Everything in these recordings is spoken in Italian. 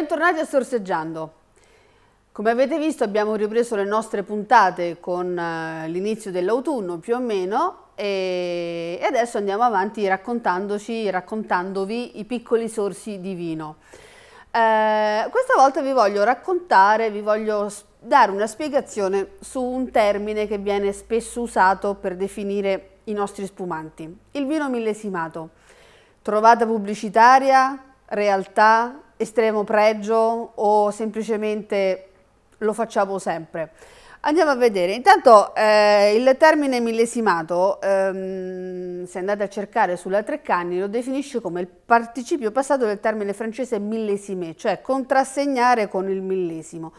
Bentornati a Sorseggiando. Come avete visto abbiamo ripreso le nostre puntate con eh, l'inizio dell'autunno più o meno e adesso andiamo avanti raccontandoci, raccontandovi i piccoli sorsi di vino. Eh, questa volta vi voglio raccontare, vi voglio dare una spiegazione su un termine che viene spesso usato per definire i nostri spumanti, il vino millesimato. Trovata pubblicitaria, realtà, estremo pregio o semplicemente lo facciamo sempre. Andiamo a vedere, intanto eh, il termine millesimato, ehm, se andate a cercare sulla Treccani, lo definisce come il participio passato del termine francese millesimé, cioè contrassegnare con il millesimo,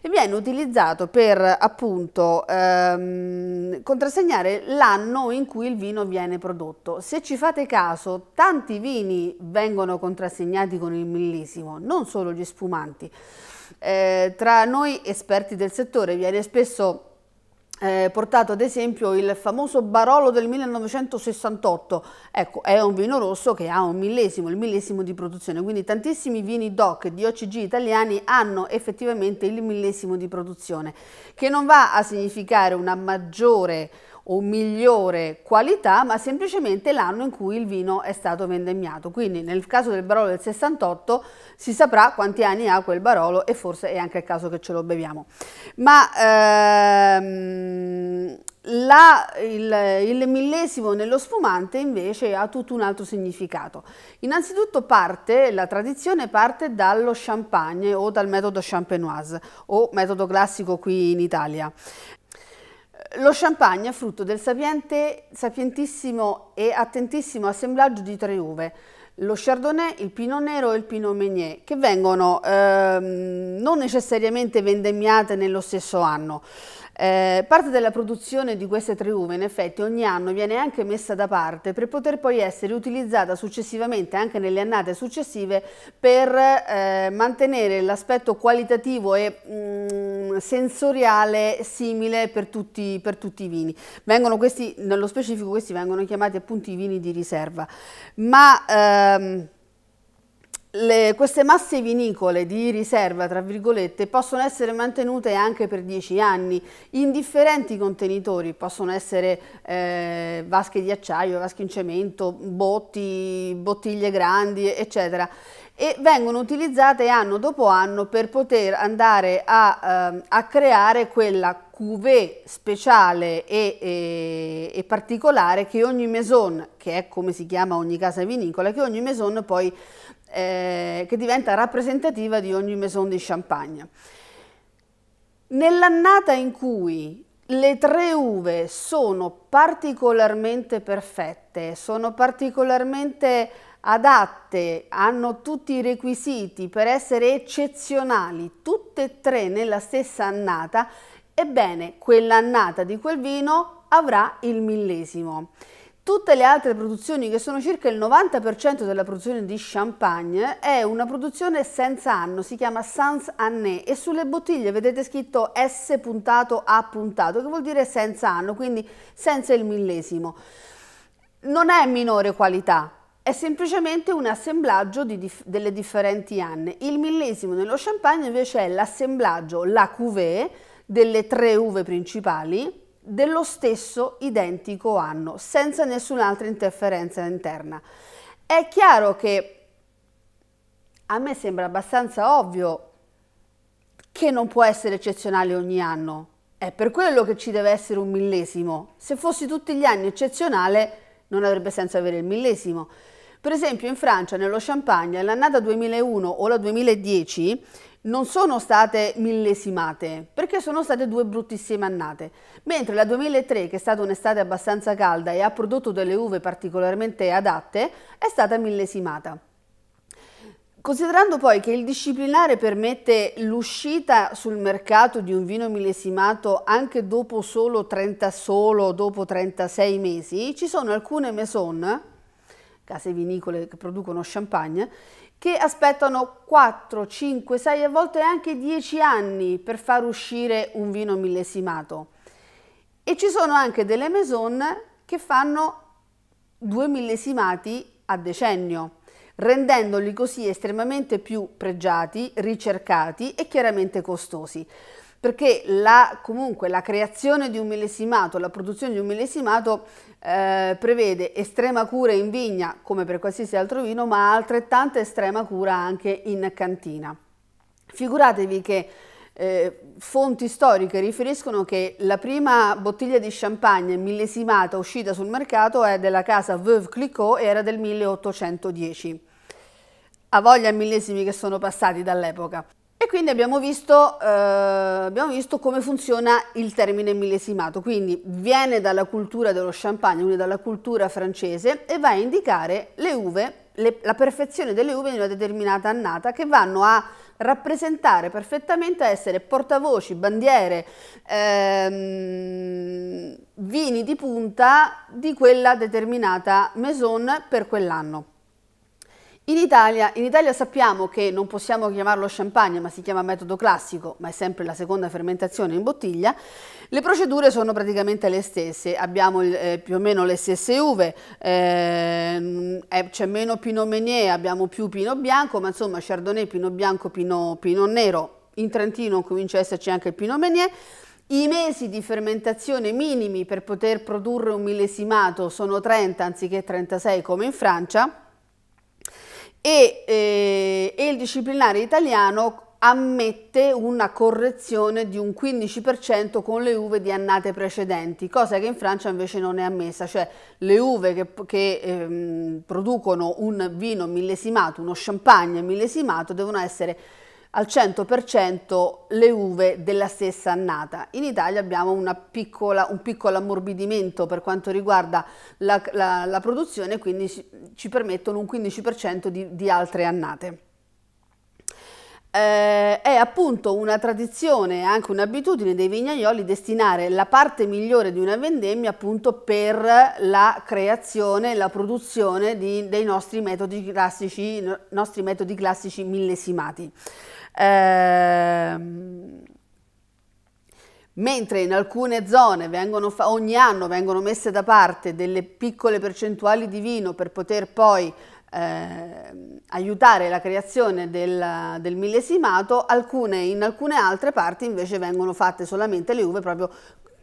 e viene utilizzato per appunto ehm, contrassegnare l'anno in cui il vino viene prodotto. Se ci fate caso, tanti vini vengono contrassegnati con il millesimo, non solo gli spumanti. Eh, tra noi esperti del settore viene spesso eh, portato ad esempio il famoso Barolo del 1968, ecco è un vino rosso che ha un millesimo, il millesimo di produzione, quindi tantissimi vini DOC di OCG italiani hanno effettivamente il millesimo di produzione, che non va a significare una maggiore o migliore qualità, ma semplicemente l'anno in cui il vino è stato vendemmiato. Quindi nel caso del Barolo del 68 si saprà quanti anni ha quel Barolo e forse è anche il caso che ce lo beviamo. Ma ehm, la, il, il, millesimo nello sfumante invece ha tutto un altro significato. Innanzitutto parte, la tradizione parte dallo champagne o dal metodo champenoise o metodo classico qui in Italia. Lo champagne è frutto del sapiente, sapientissimo e attentissimo assemblaggio di tre uve, lo Chardonnay, il Pinot Nero e il Pinot Meunier, che vengono ehm, non necessariamente vendemmiate nello stesso anno. Eh, parte della produzione di queste tre uve, in effetti, ogni anno viene anche messa da parte per poter poi essere utilizzata successivamente, anche nelle annate successive, per eh, mantenere l'aspetto qualitativo e mh, mm, sensoriale simile per tutti, per tutti i vini. Vengono questi, nello specifico questi vengono chiamati appunto i vini di riserva, ma... Ehm, le, queste masse vinicole di riserva, tra virgolette, possono essere mantenute anche per 10 anni in differenti contenitori, possono essere eh, vasche di acciaio, vasche in cemento, botti, bottiglie grandi, eccetera e vengono utilizzate anno dopo anno per poter andare a, eh, a creare quella cuvée speciale e, e, e, particolare che ogni maison, che è come si chiama ogni casa vinicola, che ogni maison poi eh, che diventa rappresentativa di ogni maison di Champagne. Nell'annata in cui le tre uve sono particolarmente perfette, sono particolarmente adatte, hanno tutti i requisiti per essere eccezionali, tutte e tre nella stessa annata, ebbene quell'annata di quel vino avrà il millesimo. Tutte le altre produzioni, che sono circa il 90% della produzione di champagne, è una produzione senza anno, si chiama Sans Année e sulle bottiglie vedete scritto S puntato A puntato, che vuol dire senza anno, quindi senza il millesimo. Non è minore qualità, è semplicemente un assemblaggio di dif delle differenti anne. Il millesimo nello champagne invece è l'assemblaggio, la cuvée, delle tre uve principali, dello stesso identico anno, senza nessun'altra interferenza interna. È chiaro che a me sembra abbastanza ovvio che non può essere eccezionale ogni anno, è per quello che ci deve essere un millesimo. Se fossi tutti gli anni eccezionale non avrebbe senso avere il millesimo. Per esempio in Francia, nello Champagne, l'annata 2001 o la 2010 non sono state millesimate, perché sono state due bruttissime annate, mentre la 2003, che è stata un'estate abbastanza calda e ha prodotto delle uve particolarmente adatte, è stata millesimata. Considerando poi che il disciplinare permette l'uscita sul mercato di un vino millesimato anche dopo solo 30 solo, dopo 36 mesi, ci sono alcune maison, case vinicole che producono champagne, che aspettano 4, 5, 6 a volte anche 10 anni per far uscire un vino millesimato. E ci sono anche delle maison che fanno due millesimati a decennio, rendendoli così estremamente più pregiati, ricercati e chiaramente costosi perché la, comunque la creazione di un millesimato, la produzione di un millesimato eh, prevede estrema cura in vigna come per qualsiasi altro vino, ma altrettanta estrema cura anche in cantina. Figuratevi che eh, fonti storiche riferiscono che la prima bottiglia di champagne millesimata uscita sul mercato è della casa Veuve Clicquot e era del 1810. Ha voglia millesimi che sono passati dall'epoca quindi abbiamo visto, eh, abbiamo visto, come funziona il termine millesimato, quindi viene dalla cultura dello champagne, quindi dalla cultura francese e va a indicare le uve, le, la perfezione delle uve in una determinata annata che vanno a rappresentare perfettamente, a essere portavoci, bandiere, ehm, vini di punta di quella determinata maison per quell'anno. In Italia, in Italia, sappiamo che non possiamo chiamarlo champagne, ma si chiama metodo classico, ma è sempre la seconda fermentazione in bottiglia. Le procedure sono praticamente le stesse, abbiamo eh, più o meno le stesse uve, ehm, eh, c'è meno Pinot Meunier, abbiamo più Pinot Bianco, ma insomma Chardonnay, Pinot Bianco, Pinot, Pinot Nero. In Trentino comincia ad esserci anche il Pinot Meunier. I mesi di fermentazione minimi per poter produrre un millesimato sono 30 anziché 36 come in Francia e, eh, e il disciplinare italiano ammette una correzione di un 15% con le uve di annate precedenti, cosa che in Francia invece non è ammessa, cioè le uve che, che ehm, producono un vino millesimato, uno champagne millesimato, devono essere al 100% le uve della stessa annata. In Italia abbiamo piccola, un piccolo ammorbidimento per quanto riguarda la, la, la produzione, quindi ci, ci, permettono un 15% di, di, altre annate. Eh, è appunto una tradizione e anche un'abitudine dei vignaioli destinare la parte migliore di una vendemmia appunto per la creazione e la produzione di, dei nostri metodi classici, nostri metodi classici millesimati. Ehm, mentre in alcune zone ogni anno vengono messe da parte delle piccole percentuali di vino per poter poi eh, aiutare la creazione del, del millesimato, alcune, in alcune altre parti invece vengono fatte solamente le uve proprio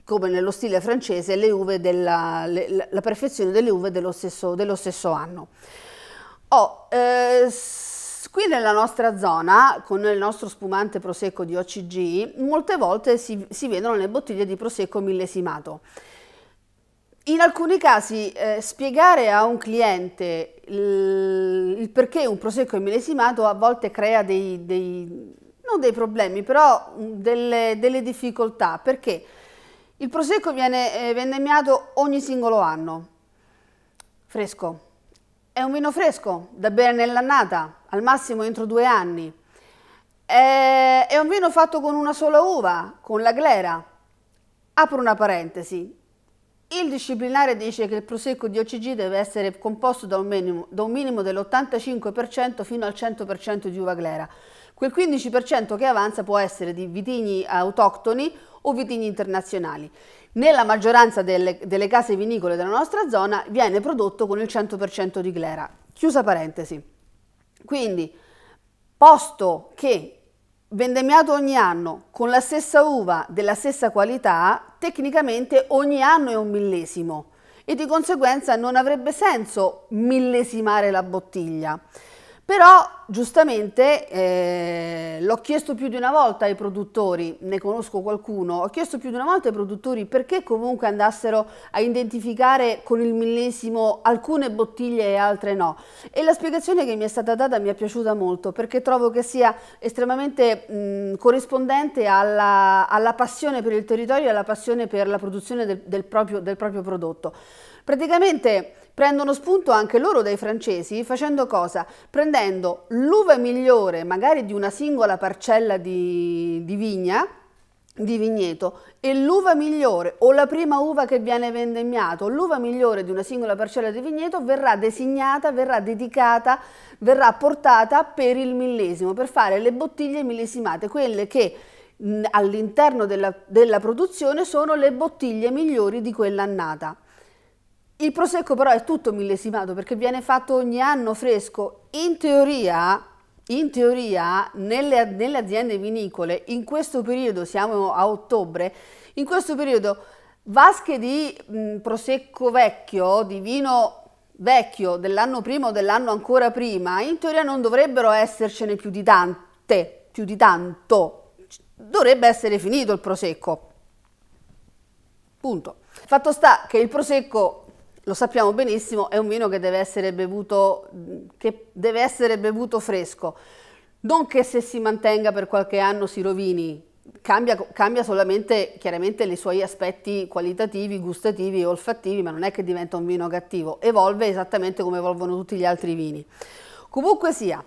come nello stile francese, le uve della, le, la perfezione delle uve dello stesso, dello stesso anno. Oh, eh, Qui nella nostra zona, con il nostro spumante prosecco di OCG, molte volte si, si vendono le bottiglie di prosecco millesimato. In alcuni casi eh, spiegare a un cliente il, il, perché un prosecco è millesimato a volte crea dei, dei non dei problemi, però mm, delle, delle difficoltà, perché il prosecco viene eh, vendemmiato ogni singolo anno, fresco, è un vino fresco, da bere nell'annata, al massimo entro due anni. È un vino fatto con una sola uva, con la glera. Apro una parentesi. Il disciplinare dice che il prosecco di OCG deve essere composto da un minimo, minimo dell'85% fino al 100% di uva glera. Quel 15% che avanza può essere di vitigni autoctoni o vitigni internazionali. Nella maggioranza delle, delle case vinicole della nostra zona viene prodotto con il 100% di glera. Chiusa parentesi. Quindi, posto che vendemmiato ogni anno con la stessa uva della stessa qualità, tecnicamente ogni anno è un millesimo e di conseguenza non avrebbe senso millesimare la bottiglia. Però giustamente eh, l'ho chiesto più di una volta ai produttori, ne conosco qualcuno, ho chiesto più di una volta ai produttori perché comunque andassero a identificare con il millesimo alcune bottiglie e altre no. E la spiegazione che mi è stata data mi è piaciuta molto perché trovo che sia estremamente mh, corrispondente alla, alla, passione per il territorio e alla passione per la produzione del, del, proprio, del proprio prodotto. Praticamente prendono spunto anche loro dai francesi facendo cosa? Prendendo l'uva migliore magari di una singola parcella di, di vigna, di vigneto e l'uva migliore o la prima uva che viene vendemmiato, l'uva migliore di una singola parcella di vigneto verrà designata, verrà dedicata, verrà portata per il millesimo, per fare le bottiglie millesimate, quelle che all'interno della, della produzione sono le bottiglie migliori di quell'annata. Il prosecco però è tutto millesimato perché viene fatto ogni anno fresco. In teoria, in teoria nelle, nelle aziende vinicole, in questo periodo, siamo a ottobre, in questo periodo vasche di mh, prosecco vecchio, di vino vecchio dell'anno prima o dell'anno ancora prima, in teoria non dovrebbero essercene più di tante, più di tanto. Dovrebbe essere finito il prosecco. Punto. Fatto sta che il prosecco lo sappiamo benissimo, è un vino che deve essere bevuto, deve essere bevuto fresco. Non che se si mantenga per qualche anno si rovini, Cambia, cambia, solamente chiaramente i suoi aspetti qualitativi, gustativi e olfattivi, ma non è che diventa un vino cattivo, evolve esattamente come evolvono tutti gli altri vini. Comunque sia,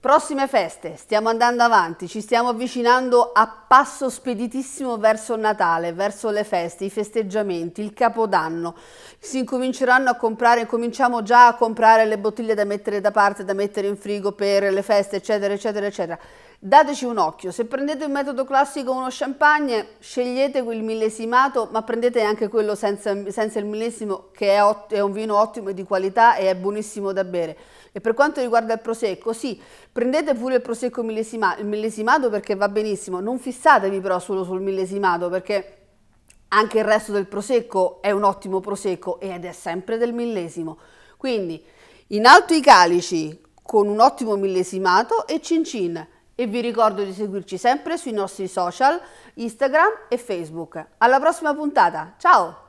Prossime feste, stiamo andando avanti, ci stiamo avvicinando a passo speditissimo verso Natale, verso le feste, i festeggiamenti, il Capodanno. Si incominceranno a comprare, cominciamo già a comprare le bottiglie da mettere da parte, da mettere in frigo per le feste, eccetera, eccetera, eccetera. Dateci un occhio, se prendete il metodo classico uno champagne, scegliete quel millesimato, ma prendete anche quello senza, senza il millesimo, che è, è un vino ottimo e di qualità e è buonissimo da bere. E per quanto riguarda il prosecco, sì, prendete pure il prosecco millesima, il millesimato perché va benissimo, non fissatevi però solo sul millesimato perché anche il resto del prosecco è un ottimo prosecco ed è sempre del millesimo. Quindi in alto i calici con un ottimo millesimato e cin cin. E vi ricordo di seguirci sempre sui nostri social, Instagram e Facebook. Alla prossima puntata, ciao!